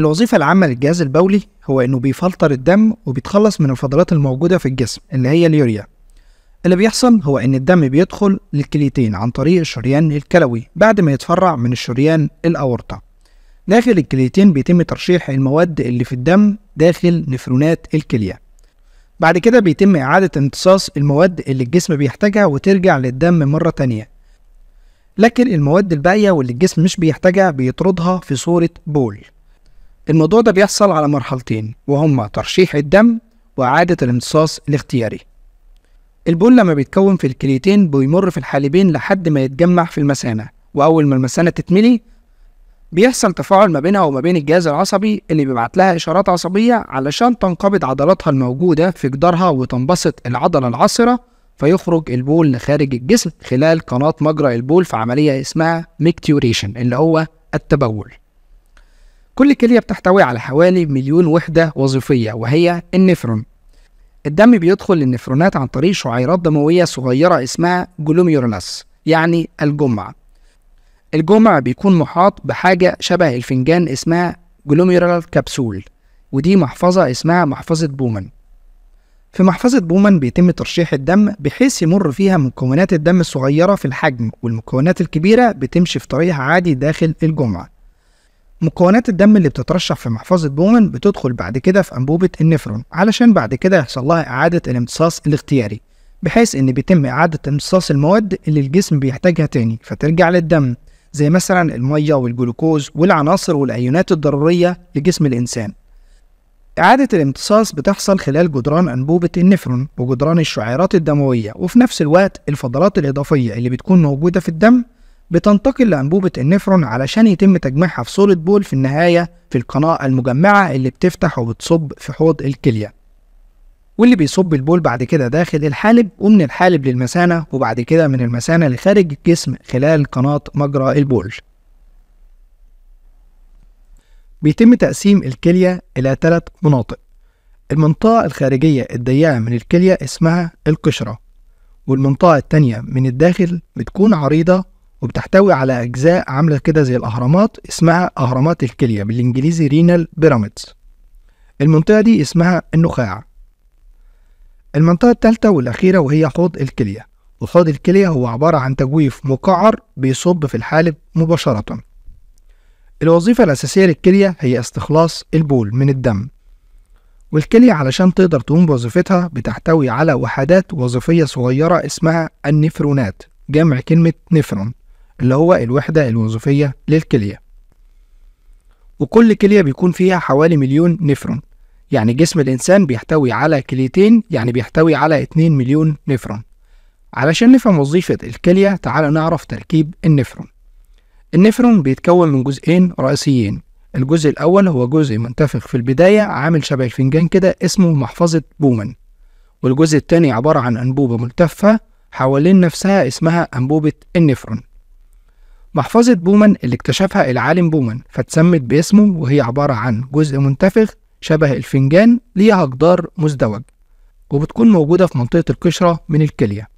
الوظيفة العامة للجهاز البولي هو إنه بيفلتر الدم وبيتخلص من الفضلات الموجودة في الجسم اللي هي اليوريا اللي بيحصل هو إن الدم بيدخل للكليتين عن طريق الشريان الكلوي بعد ما يتفرع من الشريان الأورطة داخل الكليتين بيتم ترشيح المواد اللي في الدم داخل نفرونات الكلية بعد كده بيتم إعادة امتصاص المواد اللي الجسم بيحتاجها وترجع للدم مرة تانية لكن المواد الباقية واللي الجسم مش بيحتاجها بيطردها في صورة بول الموضوع ده بيحصل على مرحلتين وهما ترشيح الدم وإعادة الامتصاص الاختياري البول لما بيتكون في الكليتين بيمر في الحالبين لحد ما يتجمع في المثانة وأول ما المثانة تتملي بيحصل تفاعل ما بينها وما بين الجهاز العصبي اللي بيبعت لها إشارات عصبية علشان تنقبض عضلاتها الموجودة في جدارها وتنبسط العضلة العصرة فيخرج البول لخارج الجسم خلال قناة مجرى البول في عملية اسمها ميكتيوريشن اللي هو التبول كل كلية بتحتوي على حوالي مليون وحدة وظيفية وهي النفرون الدم بيدخل للنفرونات عن طريق شعيرات دموية صغيرة اسمها جلوميرولس يعني الجمع الجمع بيكون محاط بحاجة شبه الفنجان اسمها جلوميرال كبسول ودي محفظة اسمها محفظة بومن في محفظة بومن بيتم ترشيح الدم بحيث يمر فيها مكونات الدم الصغيرة في الحجم والمكونات الكبيرة بتمشي في طريقها عادي داخل الجمعة مكونات الدم اللي بتترشح في محفظة بومن بتدخل بعد كده في أنبوبة النفرون علشان بعد كده يحصل لها إعادة الامتصاص الاختياري بحيث إن بيتم إعادة امتصاص المواد اللي الجسم بيحتاجها تاني فترجع للدم زي مثلا المية والجلوكوز والعناصر والأيونات الضرورية لجسم الإنسان إعادة الامتصاص بتحصل خلال جدران أنبوبة النفرون وجدران الشعيرات الدموية وفي نفس الوقت الفضلات الإضافية اللي بتكون موجودة في الدم بتنتقل لأنبوبة النفرون علشان يتم تجميعها في سوليد بول في النهاية في القناة المجمعة اللي بتفتح وبتصب في حوض الكلية واللي بيصب البول بعد كده داخل الحالب ومن الحالب للمثانة وبعد كده من المثانة لخارج الجسم خلال قناة مجرى البول بيتم تقسيم الكلية إلى ثلاث مناطق المنطقة الخارجية الضيقة من الكلية اسمها القشرة والمنطقة التانية من الداخل بتكون عريضة وبتحتوي على أجزاء عاملة كده زي الأهرامات اسمها أهرامات الكلية بالإنجليزي رينال بيراميدز المنطقة دي اسمها النخاع المنطقة الثالثة والأخيرة وهي حوض الكلية وحوض الكلية هو عبارة عن تجويف مقعر بيصب في الحالب مباشرة الوظيفة الأساسية للكلية هي استخلاص البول من الدم والكلية علشان تقدر تقوم بوظيفتها بتحتوي على وحدات وظيفية صغيرة اسمها النفرونات جمع كلمة نفرون اللي هو الوحدة الوظيفية للكلية وكل كلية بيكون فيها حوالي مليون نفرون يعني جسم الإنسان بيحتوي على كليتين يعني بيحتوي على 2 مليون نفرون علشان نفهم وظيفة الكلية تعال نعرف تركيب النفرون النفرون بيتكون من جزئين رئيسيين الجزء الأول هو جزء منتفخ في البداية عامل شبه الفنجان كده اسمه محفظة بومن والجزء التاني عبارة عن أنبوبة ملتفة حوالين نفسها اسمها أنبوبة النفرون محفظة بومان اللي اكتشفها العالم بومان فاتسمت باسمه وهي عبارة عن جزء منتفخ شبه الفنجان ليها جدار مزدوج وبتكون موجودة في منطقة القشرة من الكلية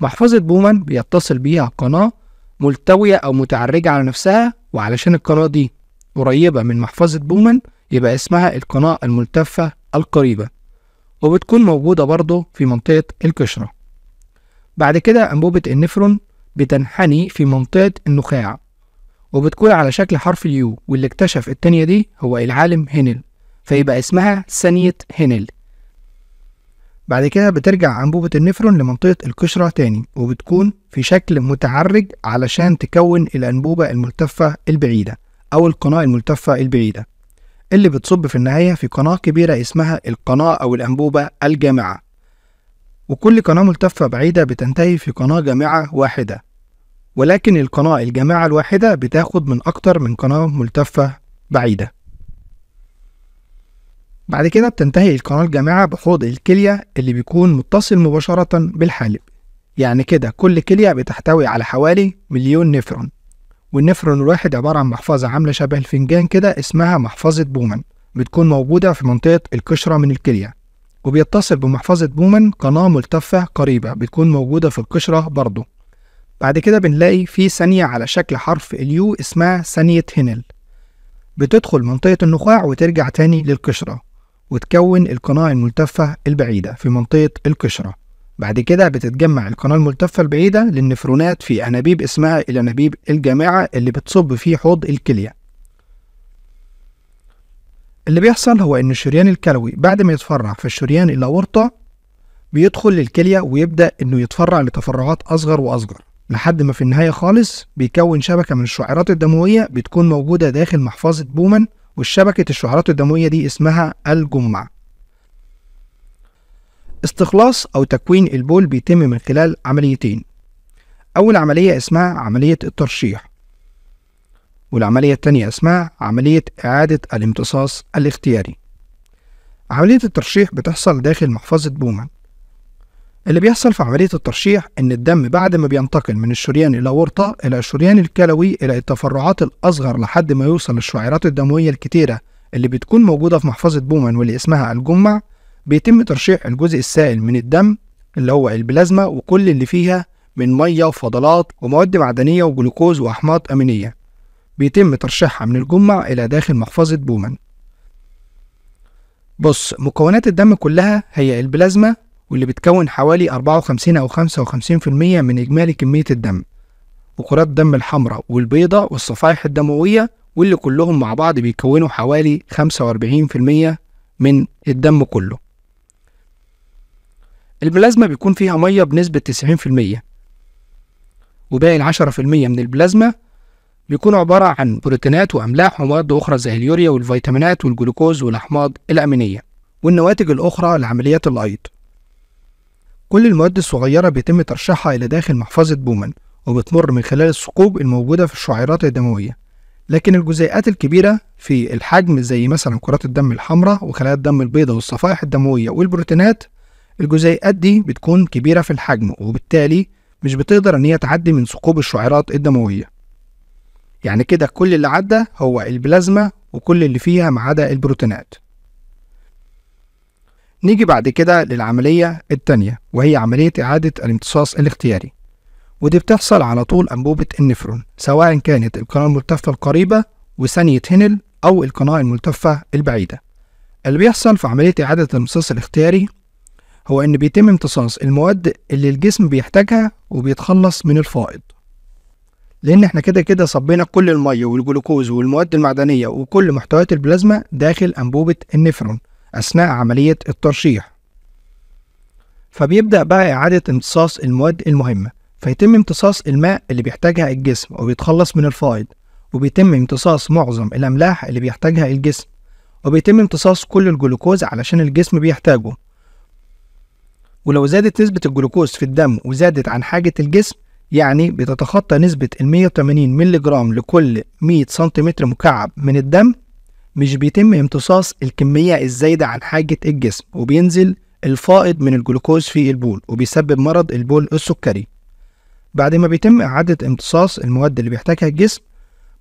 محفظة بومان بيتصل بيها قناة ملتوية أو متعرجة على نفسها وعلشان القناة دي قريبة من محفظة بومان يبقى اسمها القناة الملتفة القريبة وبتكون موجودة برضه في منطقة القشرة بعد كده أنبوبة النفرون بتنحني في منطقة النخاع وبتكون على شكل حرف اليو واللي اكتشف التانية دي هو العالم هنل فيبقى اسمها ثانية هنل بعد كده بترجع أنبوبة النفرون لمنطقة القشرة تاني وبتكون في شكل متعرج علشان تكون الأنبوبة الملتفة البعيدة أو القناة الملتفة البعيدة اللي بتصب في النهاية في قناة كبيرة اسمها القناة أو الأنبوبة الجامعة وكل قناة ملتفة بعيدة بتنتهي في قناة جامعة واحدة ولكن القناة الجامعة الواحدة بتاخد من أكتر من قناة ملتفة بعيدة بعد كده بتنتهي القناة الجامعة بحوض الكلية اللي بيكون متصل مباشرة بالحالب يعني كده كل كلية بتحتوي على حوالي مليون نفرون والنفرون الواحد عبارة عن محفظة عاملة شبه الفنجان كده اسمها محفظة بومن بتكون موجودة في منطقة القشرة من الكلية وبيتصل بمحفظة بومن قناة ملتفة قريبة بتكون موجودة في القشرة برضه بعد كده بنلاقي في ثانية على شكل حرف اليو اسمها ثانية هنل بتدخل منطقة النخاع وترجع تاني للقشرة وتكون القناة الملتفة البعيدة في منطقة القشرة بعد كده بتتجمع القناة الملتفة البعيدة للنفرونات في أنابيب اسمها الأنابيب الجامعة اللي بتصب في حوض الكلية اللي بيحصل هو إن الشريان الكلوي بعد ما يتفرع في الشريان الأورطة بيدخل للكلية ويبدأ إنه يتفرع لتفرعات أصغر وأصغر لحد ما في النهاية خالص بيكون شبكة من الشعيرات الدموية بتكون موجودة داخل محفظة بومن والشبكة الشعيرات الدموية دي اسمها الجمع استخلاص أو تكوين البول بيتم من خلال عمليتين أول عملية اسمها عملية الترشيح والعملية الثانية اسمها عملية إعادة الامتصاص الاختياري عملية الترشيح بتحصل داخل محفظة بومان اللي بيحصل في عملية الترشيح إن الدم بعد ما بينتقل من الشريان إلى ورطة إلى الشريان الكلوي إلى التفرعات الأصغر لحد ما يوصل للشعيرات الدموية الكتيرة اللي بتكون موجودة في محفظة بومان واللي اسمها الجمع بيتم ترشيح الجزء السائل من الدم اللي هو البلازما وكل اللي فيها من مية وفضلات ومواد معدنية وجلوكوز وأحماض أمينية بيتم ترشيحها من الجمع إلى داخل محفظة بومان بص مكونات الدم كلها هي البلازما واللي بتكون حوالي 54 أو 55% من إجمالي كمية الدم وكرات الدم الحمراء والبيضاء والصفائح الدموية واللي كلهم مع بعض بيكونوا حوالي 45% من الدم كله البلازما بيكون فيها مية بنسبة 90% وباقي العشرة في المية من البلازما بيكون عبارة عن بروتينات وأملاح ومواد أخرى زي اليوريا والفيتامينات والجلوكوز والأحماض الأمينية والنواتج الأخرى لعمليات الأيض كل المواد الصغيرة بيتم ترشيحها إلى داخل محفظة بومن وبتمر من خلال الثقوب الموجودة في الشعيرات الدموية لكن الجزيئات الكبيرة في الحجم زي مثلا كرات الدم الحمراء وخلايا الدم البيضاء والصفائح الدموية والبروتينات الجزيئات دي بتكون كبيرة في الحجم وبالتالي مش بتقدر إن هي تعدي من ثقوب الشعيرات الدموية يعني كده كل اللي عدى هو البلازما وكل اللي فيها ما عدا البروتينات نيجي بعد كده للعملية التانية وهي عملية إعادة الامتصاص الاختياري ودي بتحصل على طول أنبوبة النفرون سواء كانت القناة الملتفة القريبة وثانية هنل أو القناة الملتفة البعيدة اللي بيحصل في عملية إعادة الامتصاص الاختياري هو إن بيتم امتصاص المواد اللي الجسم بيحتاجها وبيتخلص من الفائض لان احنا كده كده صبينا كل الميه والجلوكوز والمواد المعدنيه وكل محتويات البلازما داخل انبوبه النفرون اثناء عمليه الترشيح فبيبدا بقى اعاده امتصاص المواد المهمه فيتم امتصاص الماء اللي بيحتاجها الجسم وبيتخلص من الفائض وبيتم امتصاص معظم الاملاح اللي بيحتاجها الجسم وبيتم امتصاص كل الجلوكوز علشان الجسم بيحتاجه ولو زادت نسبة الجلوكوز في الدم وزادت عن حاجة الجسم يعني بتتخطى نسبة ال 180 مللي جرام لكل 100 سنتيمتر مكعب من الدم مش بيتم امتصاص الكمية الزايدة عن حاجة الجسم وبينزل الفائض من الجلوكوز في البول وبيسبب مرض البول السكري بعد ما بيتم إعادة امتصاص المواد اللي بيحتاجها الجسم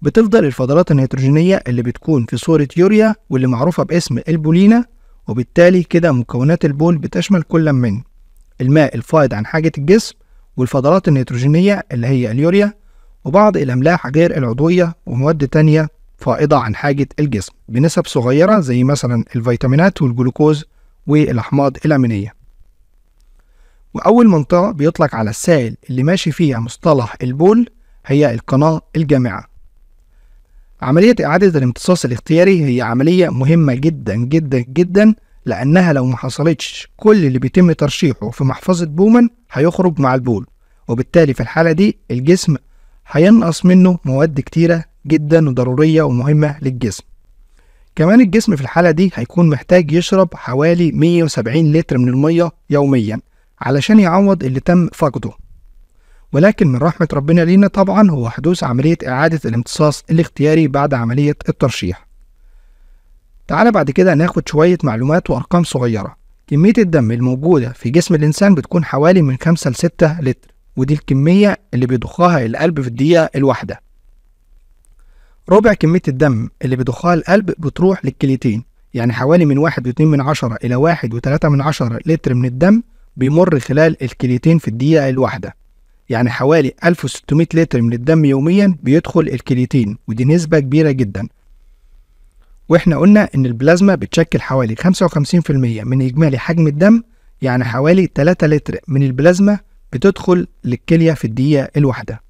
بتفضل الفضلات النيتروجينية اللي بتكون في صورة يوريا واللي معروفة باسم البولينا وبالتالي كده مكونات البول بتشمل كل من الماء الفائض عن حاجة الجسم والفضلات النيتروجينية اللي هي اليوريا وبعض الأملاح غير العضوية ومواد تانية فائضة عن حاجة الجسم بنسب صغيرة زي مثلا الفيتامينات والجلوكوز والأحماض الأمينية وأول منطقة بيطلق على السائل اللي ماشي فيها مصطلح البول هي القناة الجامعة عملية إعادة الامتصاص الاختياري هي عملية مهمة جدا جدا جدا لأنها لو ما حصلتش كل اللي بيتم ترشيحه في محفظة بومن هيخرج مع البول وبالتالي في الحالة دي الجسم هينقص منه مواد كتيرة جدا وضرورية ومهمة للجسم كمان الجسم في الحالة دي هيكون محتاج يشرب حوالي 170 لتر من المية يوميا علشان يعوض اللي تم فقده ولكن من رحمة ربنا لينا طبعا هو حدوث عملية إعادة الامتصاص الاختياري بعد عملية الترشيح تعال بعد كده ناخد شوية معلومات وأرقام صغيرة كمية الدم الموجودة في جسم الإنسان بتكون حوالي من خمسة لستة لتر ودي الكمية اللي بيضخها القلب في الدقيقة الواحدة ربع كمية الدم اللي بيضخها القلب بتروح للكليتين يعني حوالي من واحد واتنين من عشرة إلى واحد وتلاتة من عشرة لتر من الدم بيمر خلال الكليتين في الدقيقة الواحدة يعني حوالي 1600 لتر من الدم يوميا بيدخل الكليتين ودي نسبة كبيرة جدا واحنا قلنا ان البلازما بتشكل حوالي 55% من اجمالي حجم الدم يعني حوالي 3 لتر من البلازما بتدخل للكليه في الدقيقه الواحده